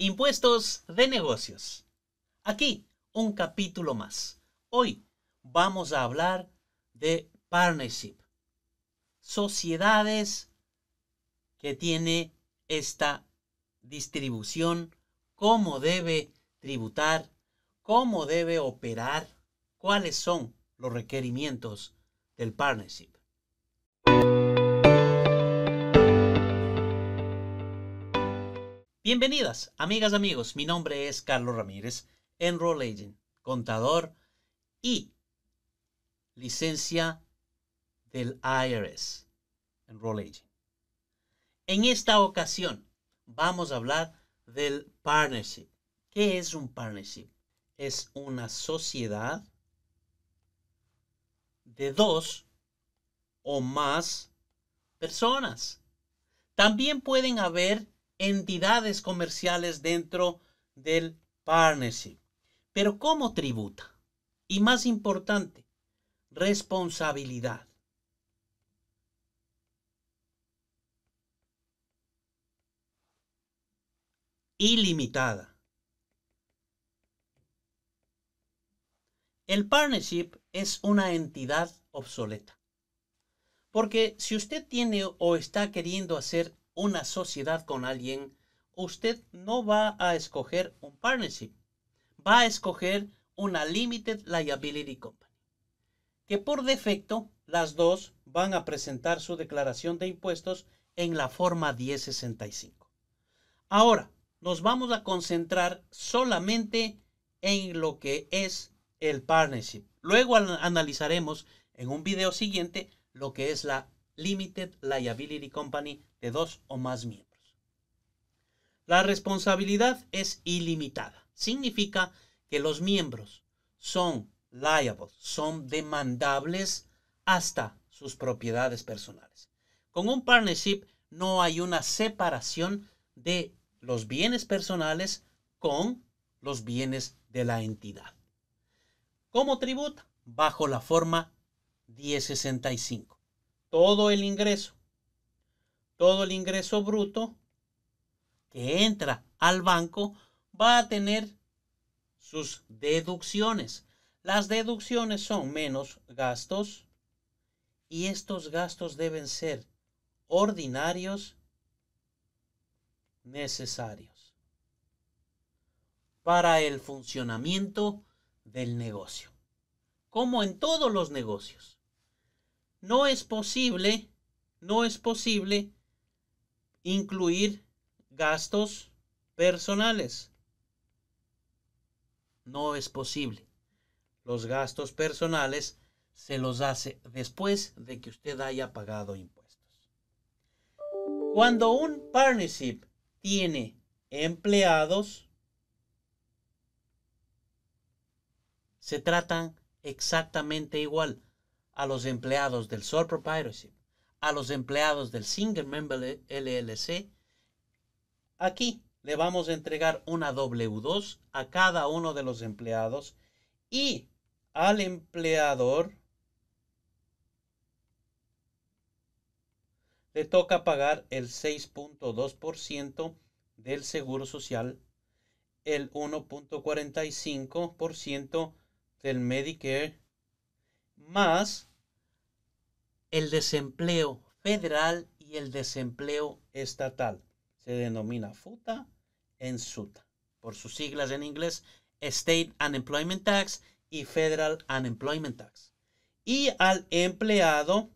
Impuestos de negocios. Aquí un capítulo más. Hoy vamos a hablar de partnership. Sociedades que tiene esta distribución, cómo debe tributar, cómo debe operar, cuáles son los requerimientos del partnership. Bienvenidas, amigas, amigos. Mi nombre es Carlos Ramírez, Enroll Agent, contador y licencia del IRS, Enroll Agent. En esta ocasión vamos a hablar del partnership. ¿Qué es un partnership? Es una sociedad de dos o más personas. También pueden haber entidades comerciales dentro del partnership. Pero ¿cómo tributa? Y más importante, responsabilidad. ilimitada. El partnership es una entidad obsoleta. Porque si usted tiene o está queriendo hacer una sociedad con alguien, usted no va a escoger un partnership, va a escoger una Limited Liability Company, que por defecto las dos van a presentar su declaración de impuestos en la forma 1065. Ahora, nos vamos a concentrar solamente en lo que es el partnership. Luego analizaremos en un video siguiente lo que es la Limited Liability Company de dos o más miembros. La responsabilidad es ilimitada. Significa que los miembros son liables, son demandables hasta sus propiedades personales. Con un partnership no hay una separación de los bienes personales con los bienes de la entidad. ¿Cómo tributa? Bajo la forma 1065 todo el ingreso, todo el ingreso bruto que entra al banco va a tener sus deducciones. Las deducciones son menos gastos y estos gastos deben ser ordinarios necesarios para el funcionamiento del negocio, como en todos los negocios no es posible, no es posible incluir gastos personales. No es posible. Los gastos personales se los hace después de que usted haya pagado impuestos. Cuando un partnership tiene empleados, se tratan exactamente igual a los empleados del Sole Proprietorship, a los empleados del Single Member LLC, aquí le vamos a entregar una W2 a cada uno de los empleados y al empleador le toca pagar el 6.2% del seguro social, el 1.45% del Medicare más el desempleo federal y el desempleo estatal. Se denomina FUTA en SUTA, por sus siglas en inglés, State Unemployment Tax y Federal Unemployment Tax. Y al empleado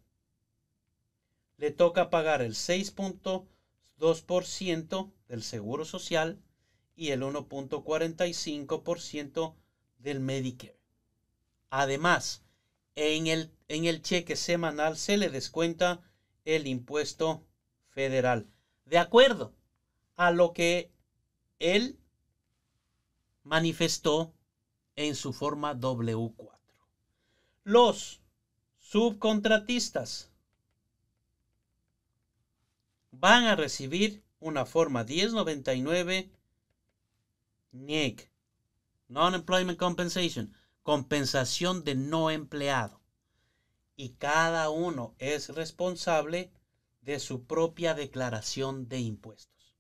le toca pagar el 6.2% del seguro social y el 1.45% del Medicare. Además, en el, cheque semanal se le descuenta el impuesto federal. De acuerdo a lo que él manifestó en su forma W4. Los subcontratistas van a recibir una forma 1099 niec e Non-Employment Compensation, compensación de no empleado. Y cada uno es responsable de su propia declaración de impuestos.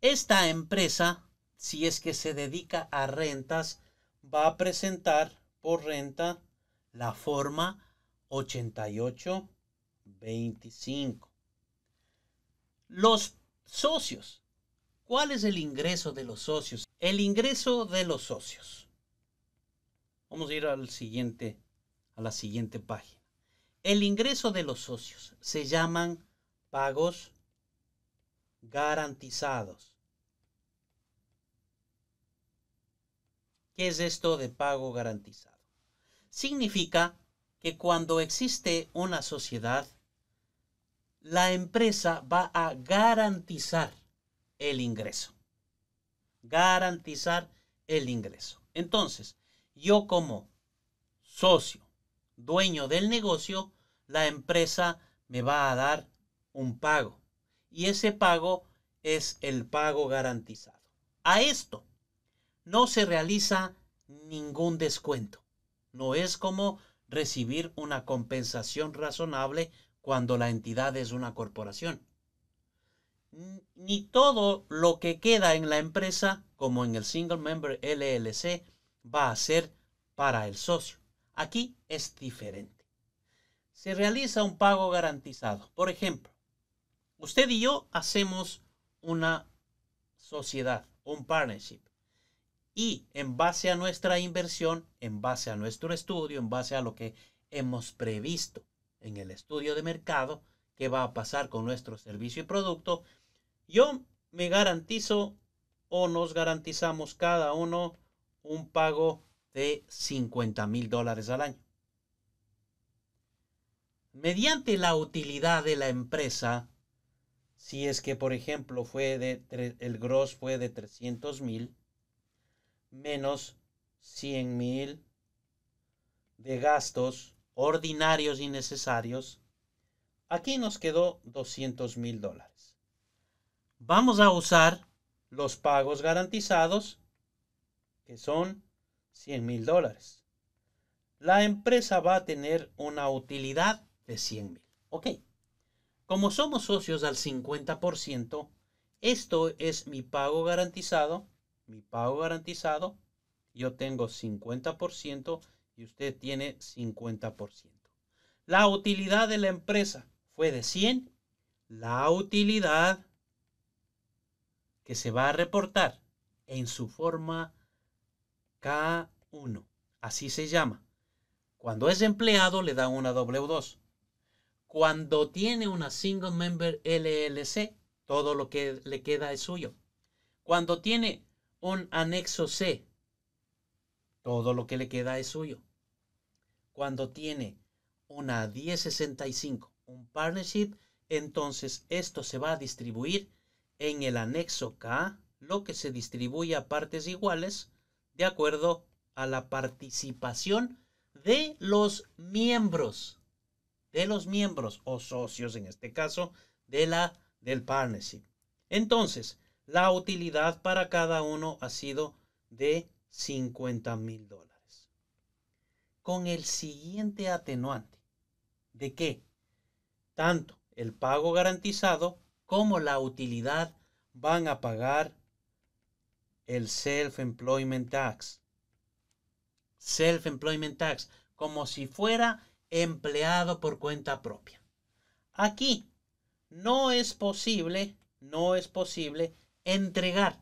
Esta empresa, si es que se dedica a rentas, va a presentar por renta la forma 8825. Los socios ¿Cuál es el ingreso de los socios? El ingreso de los socios. Vamos a ir a la siguiente página. El ingreso de los socios se llaman pagos garantizados. ¿Qué es esto de pago garantizado? Significa que cuando existe una sociedad, la empresa va a garantizar el ingreso. Garantizar el ingreso. Entonces, yo como socio, dueño del negocio, la empresa me va a dar un pago. Y ese pago es el pago garantizado. A esto no se realiza ningún descuento. No es como recibir una compensación razonable cuando la entidad es una corporación ni todo lo que queda en la empresa, como en el Single Member LLC, va a ser para el socio. Aquí es diferente. Se realiza un pago garantizado. Por ejemplo, usted y yo hacemos una sociedad, un partnership. Y en base a nuestra inversión, en base a nuestro estudio, en base a lo que hemos previsto en el estudio de mercado, que va a pasar con nuestro servicio y producto, yo me garantizo o nos garantizamos cada uno un pago de 50 mil dólares al año. Mediante la utilidad de la empresa, si es que por ejemplo fue de el gross fue de 300 mil menos 100 mil de gastos ordinarios y necesarios, aquí nos quedó 200 mil dólares vamos a usar los pagos garantizados, que son 100 mil dólares. La empresa va a tener una utilidad de 100 mil. Ok. Como somos socios al 50%, esto es mi pago garantizado. Mi pago garantizado. Yo tengo 50% y usted tiene 50%. La utilidad de la empresa fue de 100. La utilidad que se va a reportar en su forma K1. Así se llama. Cuando es empleado le da una W2. Cuando tiene una Single Member LLC, todo lo que le queda es suyo. Cuando tiene un anexo C, todo lo que le queda es suyo. Cuando tiene una 1065, un partnership, entonces esto se va a distribuir en el anexo K lo que se distribuye a partes iguales de acuerdo a la participación de los miembros, de los miembros o socios en este caso de la del partnership. Entonces, la utilidad para cada uno ha sido de 50 mil dólares. Con el siguiente atenuante, de que tanto el pago garantizado como la utilidad van a pagar el Self-Employment Tax. Self-Employment Tax, como si fuera empleado por cuenta propia. Aquí no es posible, no es posible entregar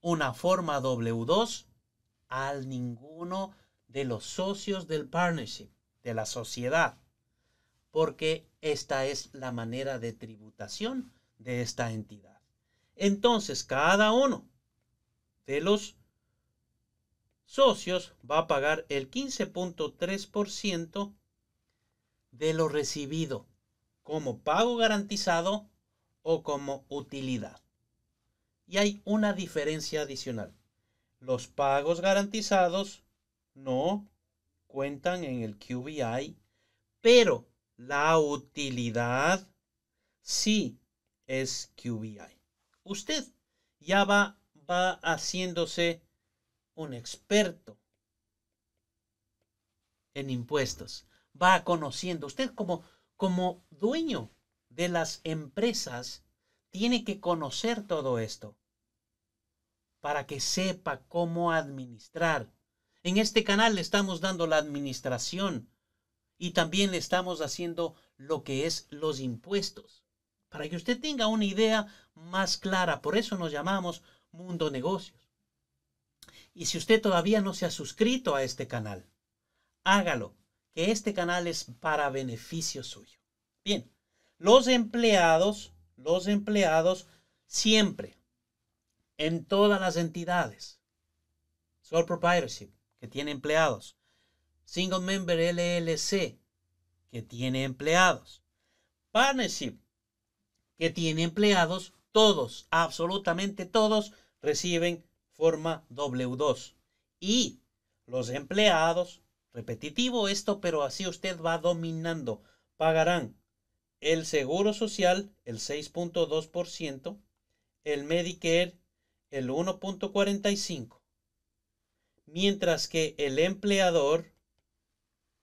una forma W2 a ninguno de los socios del partnership, de la sociedad, porque esta es la manera de tributación de esta entidad. Entonces, cada uno de los socios va a pagar el 15.3% de lo recibido como pago garantizado o como utilidad. Y hay una diferencia adicional. Los pagos garantizados no cuentan en el QBI, pero la utilidad sí es QBI. Usted ya va, va haciéndose un experto en impuestos. Va conociendo. Usted como, como dueño de las empresas tiene que conocer todo esto para que sepa cómo administrar. En este canal le estamos dando la administración y también le estamos haciendo lo que es los impuestos para que usted tenga una idea más clara. Por eso nos llamamos Mundo Negocios. Y si usted todavía no se ha suscrito a este canal, hágalo, que este canal es para beneficio suyo. Bien, los empleados, los empleados siempre, en todas las entidades, sole proprietorship, que tiene empleados, single member LLC, que tiene empleados, partnership, que tiene empleados, todos, absolutamente todos, reciben forma W2. Y los empleados, repetitivo esto, pero así usted va dominando, pagarán el seguro social, el 6.2%, el Medicare, el 1.45%, mientras que el empleador,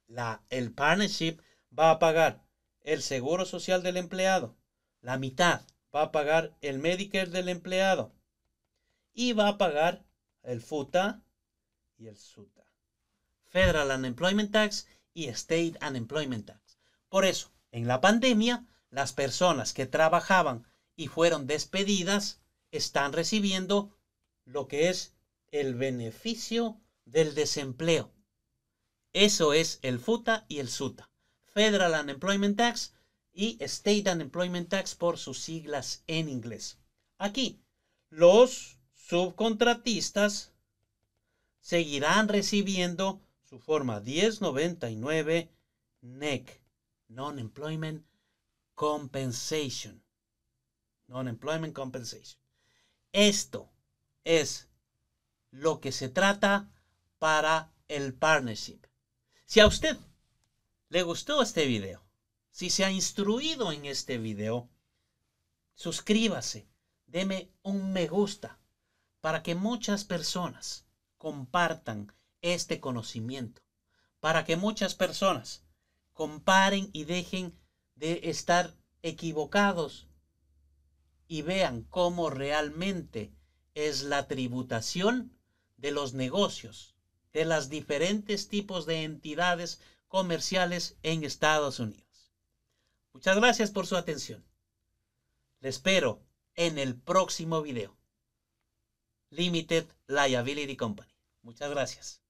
la, el partnership, va a pagar el seguro social del empleado, la mitad va a pagar el Medicare del empleado y va a pagar el FUTA y el SUTA. Federal Unemployment Tax y State Unemployment Tax. Por eso, en la pandemia, las personas que trabajaban y fueron despedidas están recibiendo lo que es el beneficio del desempleo. Eso es el FUTA y el SUTA. Federal Unemployment Tax y State Unemployment Tax por sus siglas en inglés. Aquí, los subcontratistas seguirán recibiendo su forma 1099 NEC, e Non-Employment Compensation. Non-Employment Compensation. Esto es lo que se trata para el partnership. Si a usted le gustó este video, si se ha instruido en este video, suscríbase, deme un me gusta para que muchas personas compartan este conocimiento, para que muchas personas comparen y dejen de estar equivocados y vean cómo realmente es la tributación de los negocios, de los diferentes tipos de entidades comerciales en Estados Unidos. Muchas gracias por su atención. Le espero en el próximo video. Limited Liability Company. Muchas gracias.